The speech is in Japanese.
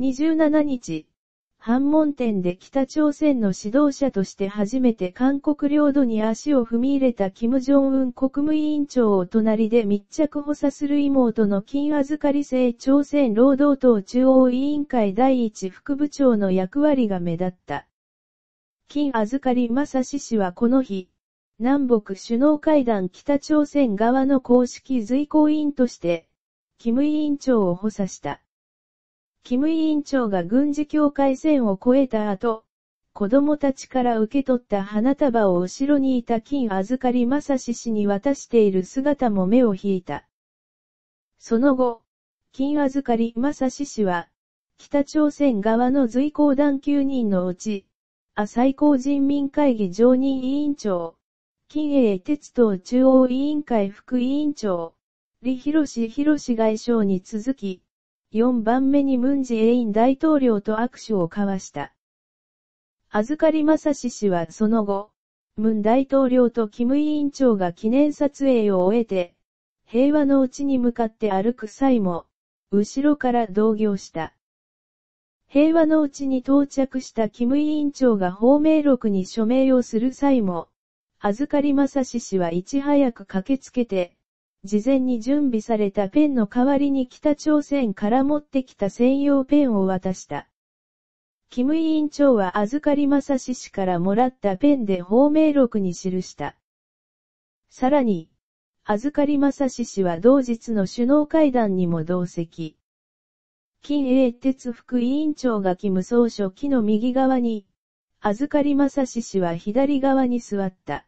27日、反問店で北朝鮮の指導者として初めて韓国領土に足を踏み入れた金正恩国務委員長を隣で密着補佐する妹の金預かり制朝鮮労働党中央委員会第一副部長の役割が目立った。金預かり正史氏はこの日、南北首脳会談北朝鮮側の公式随行委員として、金委員長を補佐した。キム委員長が軍事境界線を越えた後、子供たちから受け取った花束を後ろにいた金預かり正志氏に渡している姿も目を引いた。その後、金預かり正志氏は、北朝鮮側の随行団9人のうち、あ最高人民会議常任委員長、金英鉄道中央委員会副委員長、李博士博士外相に続き、4番目にムンジェイン大統領と握手を交わした。預かり正史氏はその後、ムン大統領とキム委員長が記念撮影を終えて、平和のうちに向かって歩く際も、後ろから同業した。平和のうちに到着したキム委員長が法名録に署名をする際も、預かり正史氏はいち早く駆けつけて、事前に準備されたペンの代わりに北朝鮮から持ってきた専用ペンを渡した。キム委員長は預かり正し氏からもらったペンで芳名録に記した。さらに、預かり正し氏は同日の首脳会談にも同席。金英哲副委員長がキム総書記の右側に、預かり正し氏は左側に座った。